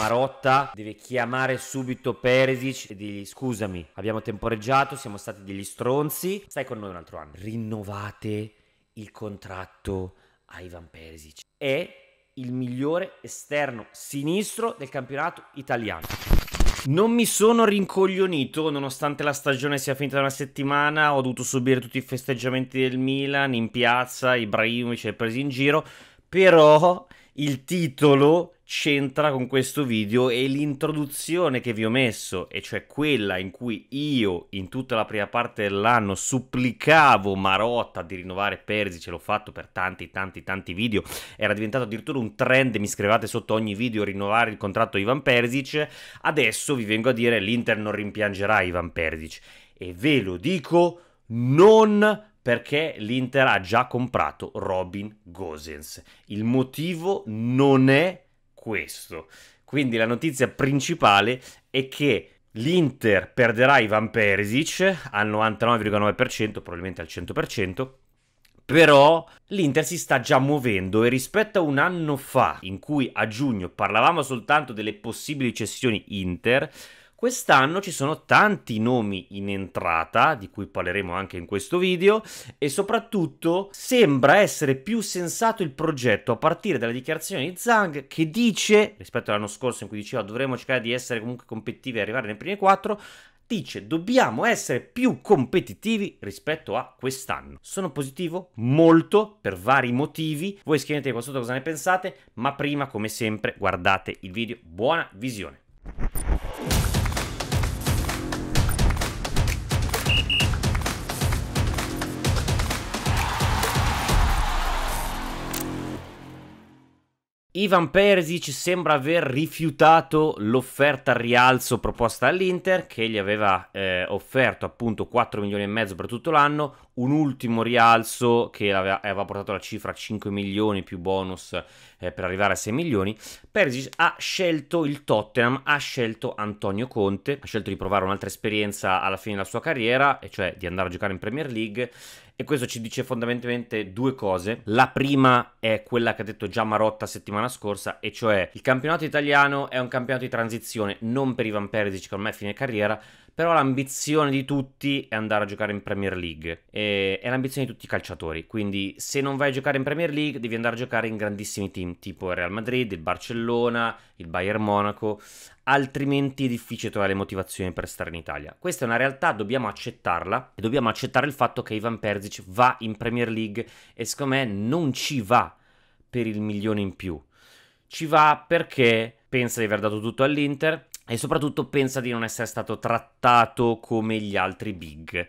Marotta deve chiamare subito Perisic e dirgli scusami, abbiamo temporeggiato, siamo stati degli stronzi, stai con noi un altro anno. Rinnovate il contratto a Ivan Perisic. È il migliore esterno sinistro del campionato italiano. Non mi sono rincoglionito, nonostante la stagione sia finita da una settimana, ho dovuto subire tutti i festeggiamenti del Milan in piazza, Ibrahimovic è preso in giro, però il titolo c'entra con questo video e l'introduzione che vi ho messo, e cioè quella in cui io in tutta la prima parte dell'anno supplicavo Marotta di rinnovare Perisic, l'ho fatto per tanti tanti tanti video, era diventato addirittura un trend, mi scrivate sotto ogni video rinnovare il contratto Ivan Persic, adesso vi vengo a dire l'Inter non rimpiangerà Ivan Persic e ve lo dico non perché l'Inter ha già comprato Robin Gosens. Il motivo non è questo. Quindi la notizia principale è che l'Inter perderà Ivan Perisic al 99,9%, probabilmente al 100%, però l'Inter si sta già muovendo e rispetto a un anno fa, in cui a giugno parlavamo soltanto delle possibili cessioni Inter, Quest'anno ci sono tanti nomi in entrata, di cui parleremo anche in questo video, e soprattutto sembra essere più sensato il progetto a partire dalla dichiarazione di Zhang che dice, rispetto all'anno scorso in cui diceva dovremmo cercare di essere comunque competitivi e arrivare nei primi quattro, dice dobbiamo essere più competitivi rispetto a quest'anno. Sono positivo molto per vari motivi, voi scrivete qua sotto cosa ne pensate, ma prima come sempre guardate il video, buona visione. Ivan Perisic sembra aver rifiutato l'offerta al rialzo proposta all'Inter che gli aveva eh, offerto appunto 4 milioni e mezzo per tutto l'anno, un ultimo rialzo che aveva, aveva portato la cifra a 5 milioni più bonus eh, per arrivare a 6 milioni. Perisic ha scelto il Tottenham, ha scelto Antonio Conte, ha scelto di provare un'altra esperienza alla fine della sua carriera, e cioè di andare a giocare in Premier League e questo ci dice fondamentalmente due cose. La prima è quella che ha detto già Marotta settimana scorsa, e cioè il campionato italiano è un campionato di transizione, non per Ivan Perisic, che ormai è fine carriera, però l'ambizione di tutti è andare a giocare in Premier League. E è l'ambizione di tutti i calciatori. Quindi se non vai a giocare in Premier League devi andare a giocare in grandissimi team tipo il Real Madrid, il Barcellona, il Bayern Monaco. Altrimenti è difficile trovare le motivazioni per stare in Italia. Questa è una realtà, dobbiamo accettarla. E dobbiamo accettare il fatto che Ivan Perzic va in Premier League e secondo me non ci va per il milione in più. Ci va perché pensa di aver dato tutto all'Inter, e soprattutto pensa di non essere stato trattato come gli altri big.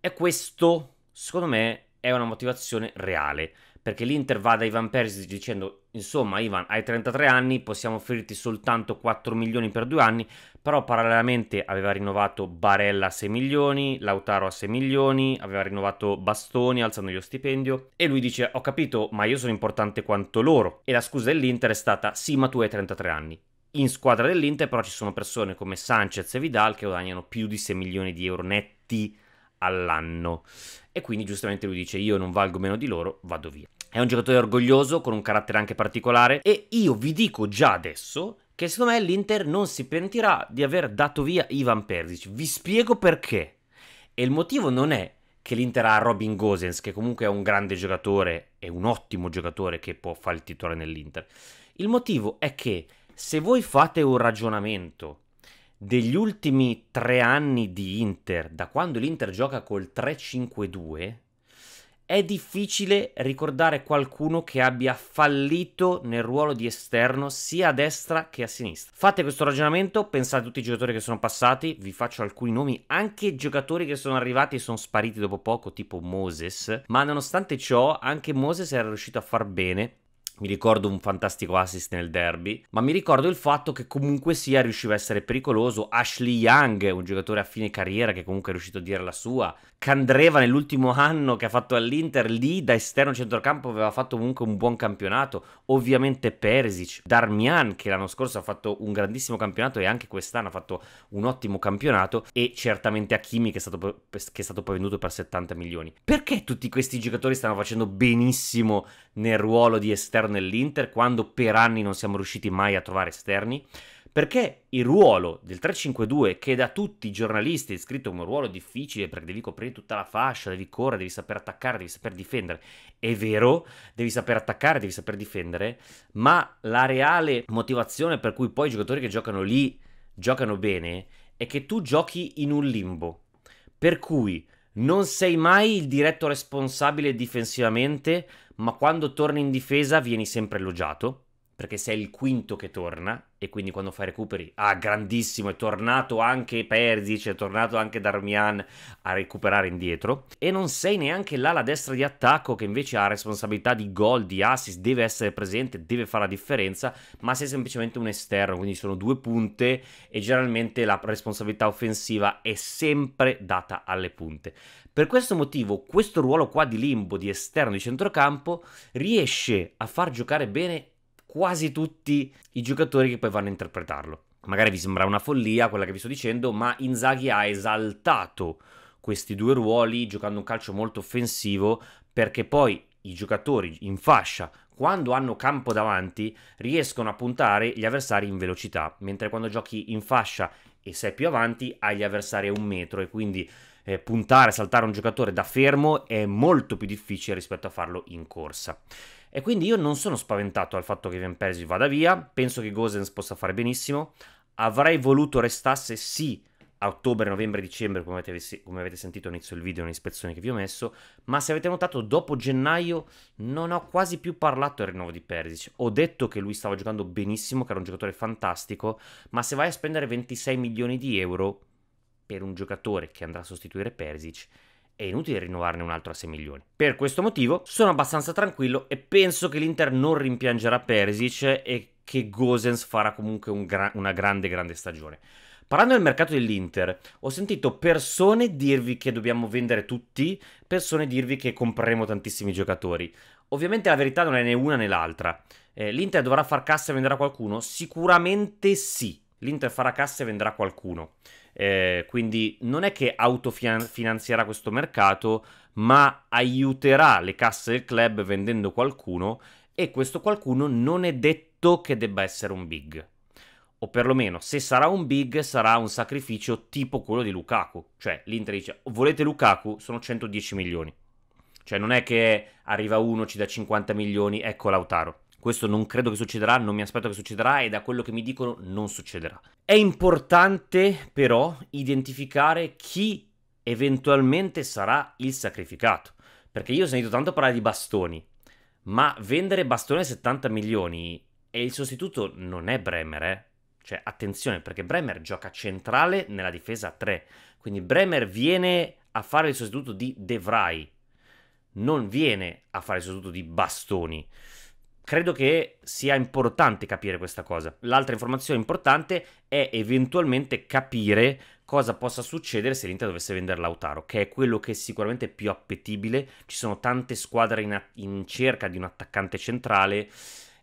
E questo, secondo me, è una motivazione reale, perché l'Inter va da Ivan Perisic dicendo insomma Ivan hai 33 anni, possiamo offrirti soltanto 4 milioni per due anni, però parallelamente aveva rinnovato Barella a 6 milioni, Lautaro a 6 milioni, aveva rinnovato Bastoni alzando lo stipendio e lui dice ho capito ma io sono importante quanto loro e la scusa dell'Inter è stata sì ma tu hai 33 anni, in squadra dell'Inter però ci sono persone come Sanchez e Vidal che guadagnano più di 6 milioni di euro netti all'anno. E quindi giustamente lui dice io non valgo meno di loro, vado via. È un giocatore orgoglioso, con un carattere anche particolare e io vi dico già adesso che secondo me l'Inter non si pentirà di aver dato via Ivan Persic. Vi spiego perché. E il motivo non è che l'Inter ha Robin Gosens, che comunque è un grande giocatore, è un ottimo giocatore che può fare il titolare nell'Inter. Il motivo è che se voi fate un ragionamento degli ultimi tre anni di Inter, da quando l'Inter gioca col 3-5-2, è difficile ricordare qualcuno che abbia fallito nel ruolo di esterno sia a destra che a sinistra. Fate questo ragionamento, pensate a tutti i giocatori che sono passati, vi faccio alcuni nomi, anche giocatori che sono arrivati e sono spariti dopo poco, tipo Moses, ma nonostante ciò anche Moses era riuscito a far bene mi ricordo un fantastico assist nel derby, ma mi ricordo il fatto che comunque sia riusciva a essere pericoloso. Ashley Young, un giocatore a fine carriera che comunque è riuscito a dire la sua. Candreva nell'ultimo anno che ha fatto all'Inter, lì da esterno centrocampo aveva fatto comunque un buon campionato. Ovviamente Perisic, Darmian che l'anno scorso ha fatto un grandissimo campionato e anche quest'anno ha fatto un ottimo campionato e certamente Hakimi che è stato, che è stato poi venduto per 70 milioni. Perché tutti questi giocatori stanno facendo benissimo nel ruolo di esterno nell'Inter, quando per anni non siamo riusciti mai a trovare esterni, perché il ruolo del 3-5-2, che da tutti i giornalisti è scritto come un ruolo difficile perché devi coprire tutta la fascia, devi correre, devi saper attaccare, devi saper difendere, è vero, devi saper attaccare, devi saper difendere, ma la reale motivazione per cui poi i giocatori che giocano lì giocano bene è che tu giochi in un limbo, per cui non sei mai il diretto responsabile difensivamente, ma quando torni in difesa vieni sempre elogiato perché sei il quinto che torna e quindi quando fai recuperi, ah grandissimo, è tornato anche Perzic, è tornato anche Darmian a recuperare indietro e non sei neanche l'ala destra di attacco che invece ha responsabilità di gol, di assist, deve essere presente, deve fare la differenza, ma sei semplicemente un esterno, quindi sono due punte e generalmente la responsabilità offensiva è sempre data alle punte. Per questo motivo questo ruolo qua di limbo, di esterno, di centrocampo, riesce a far giocare bene quasi tutti i giocatori che poi vanno a interpretarlo. Magari vi sembra una follia quella che vi sto dicendo, ma Inzaghi ha esaltato questi due ruoli giocando un calcio molto offensivo perché poi i giocatori in fascia quando hanno campo davanti riescono a puntare gli avversari in velocità, mentre quando giochi in fascia e sei più avanti hai gli avversari a un metro e quindi eh, puntare, saltare un giocatore da fermo è molto più difficile rispetto a farlo in corsa. E quindi io non sono spaventato al fatto che Van Persie vada via, penso che Gosens possa fare benissimo, avrei voluto restasse sì a ottobre, novembre, dicembre, come avete, come avete sentito all'inizio del video, un'ispezione che vi ho messo, ma se avete notato, dopo gennaio non ho quasi più parlato del rinnovo di Persic. Ho detto che lui stava giocando benissimo, che era un giocatore fantastico, ma se vai a spendere 26 milioni di euro per un giocatore che andrà a sostituire Persic, è inutile rinnovarne un altro a 6 milioni. Per questo motivo sono abbastanza tranquillo e penso che l'Inter non rimpiangerà Perisic e che Gosens farà comunque un gra una grande grande stagione. Parlando del mercato dell'Inter, ho sentito persone dirvi che dobbiamo vendere tutti, persone dirvi che compreremo tantissimi giocatori. Ovviamente la verità non è né una né l'altra. Eh, L'Inter dovrà far cassa e venderà qualcuno? Sicuramente sì. L'Inter farà cassa e venderà qualcuno eh, quindi non è che autofinanzierà questo mercato, ma aiuterà le casse del club vendendo qualcuno e questo qualcuno non è detto che debba essere un big. O perlomeno, se sarà un big, sarà un sacrificio tipo quello di Lukaku. Cioè, l'Inter dice, volete Lukaku? Sono 110 milioni. Cioè, non è che arriva uno, ci dà 50 milioni, ecco Lautaro. Questo non credo che succederà, non mi aspetto che succederà e da quello che mi dicono non succederà. È importante però identificare chi eventualmente sarà il sacrificato, perché io ho sentito tanto parlare di bastoni, ma vendere bastone a 70 milioni e il sostituto non è Bremer, eh? Cioè, attenzione, perché Bremer gioca centrale nella difesa 3. Quindi Bremer viene a fare il sostituto di De Vrij. Non viene a fare il sostituto di Bastoni. Credo che sia importante capire questa cosa. L'altra informazione importante è eventualmente capire cosa possa succedere se l'Inter dovesse vendere Lautaro, che è quello che è sicuramente più appetibile. Ci sono tante squadre in, in cerca di un attaccante centrale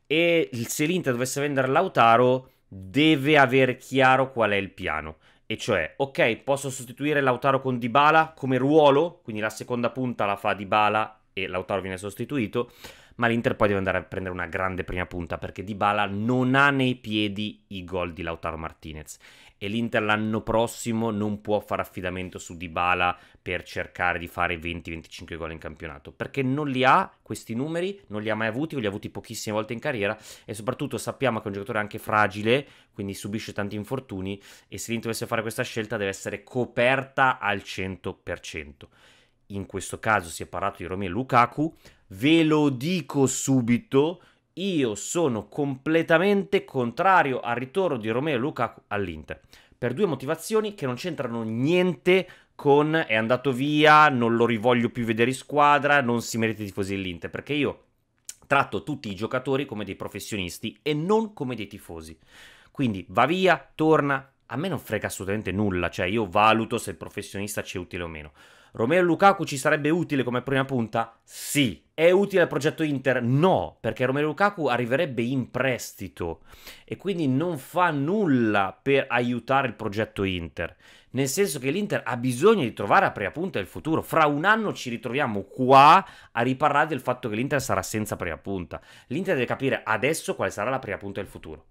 e se l'Inter dovesse vendere Lautaro deve avere chiaro qual è il piano. E cioè, ok, posso sostituire Lautaro con Dybala come ruolo, quindi la seconda punta la fa Dybala e Lautaro viene sostituito ma l'Inter poi deve andare a prendere una grande prima punta perché Dybala non ha nei piedi i gol di Lautaro Martinez e l'Inter l'anno prossimo non può fare affidamento su Dybala per cercare di fare 20-25 gol in campionato, perché non li ha questi numeri, non li ha mai avuti o li ha avuti pochissime volte in carriera e soprattutto sappiamo che è un giocatore anche fragile, quindi subisce tanti infortuni e se l'Inter dovesse fare questa scelta deve essere coperta al 100%. In questo caso si è parlato di Romeo e Lukaku, Ve lo dico subito, io sono completamente contrario al ritorno di Romeo Lukaku all'Inter. Per due motivazioni che non c'entrano niente con è andato via, non lo rivoglio più vedere in squadra, non si merita i tifosi dell'Inter, perché io tratto tutti i giocatori come dei professionisti e non come dei tifosi. Quindi va via, torna, a me non frega assolutamente nulla, cioè io valuto se il professionista c'è utile o meno. Romeo Lukaku ci sarebbe utile come prima punta? Sì. È utile al progetto Inter? No, perché Romeo Lukaku arriverebbe in prestito e quindi non fa nulla per aiutare il progetto Inter. Nel senso che l'Inter ha bisogno di trovare a prima punta il futuro. Fra un anno ci ritroviamo qua a riparlare del fatto che l'Inter sarà senza prima punta. L'Inter deve capire adesso quale sarà la prima punta del futuro.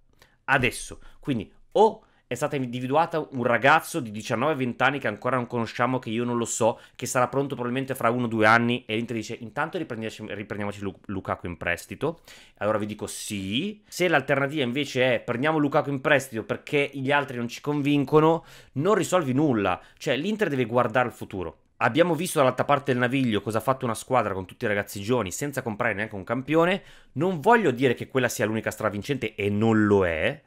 Adesso. Quindi o è stato individuato un ragazzo di 19-20 anni che ancora non conosciamo, che io non lo so, che sarà pronto probabilmente fra uno o due anni. E l'Inter dice: Intanto riprendiamoci, riprendiamoci Lu- Lukaku in prestito. Allora vi dico sì. Se l'alternativa invece è prendiamo Lukaku in prestito perché gli altri non ci convincono, non risolvi nulla. Cioè, l'Inter deve guardare al futuro. Abbiamo visto dall'altra parte del naviglio cosa ha fatto una squadra con tutti i ragazzi giovani senza comprare neanche un campione. Non voglio dire che quella sia l'unica strada vincente e non lo è,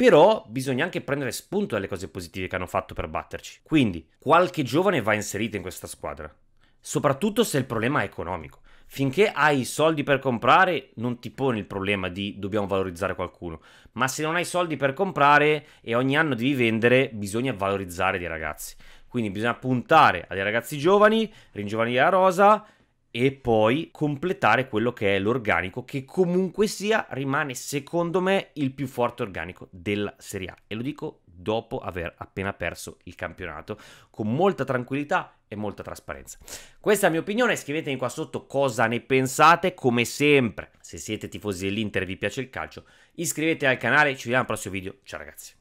però bisogna anche prendere spunto dalle cose positive che hanno fatto per batterci. Quindi qualche giovane va inserito in questa squadra, soprattutto se il problema è economico. Finché hai i soldi per comprare, non ti pone il problema di dobbiamo valorizzare qualcuno. Ma se non hai soldi per comprare e ogni anno devi vendere, bisogna valorizzare dei ragazzi. Quindi bisogna puntare a dei ragazzi giovani, ringiovanire la rosa e poi completare quello che è l'organico che comunque sia rimane secondo me il più forte organico della Serie A e lo dico dopo aver appena perso il campionato con molta tranquillità e molta trasparenza. Questa è la mia opinione, scrivetemi qua sotto cosa ne pensate, come sempre se siete tifosi dell'Inter e vi piace il calcio iscrivetevi al canale, ci vediamo al prossimo video, ciao ragazzi.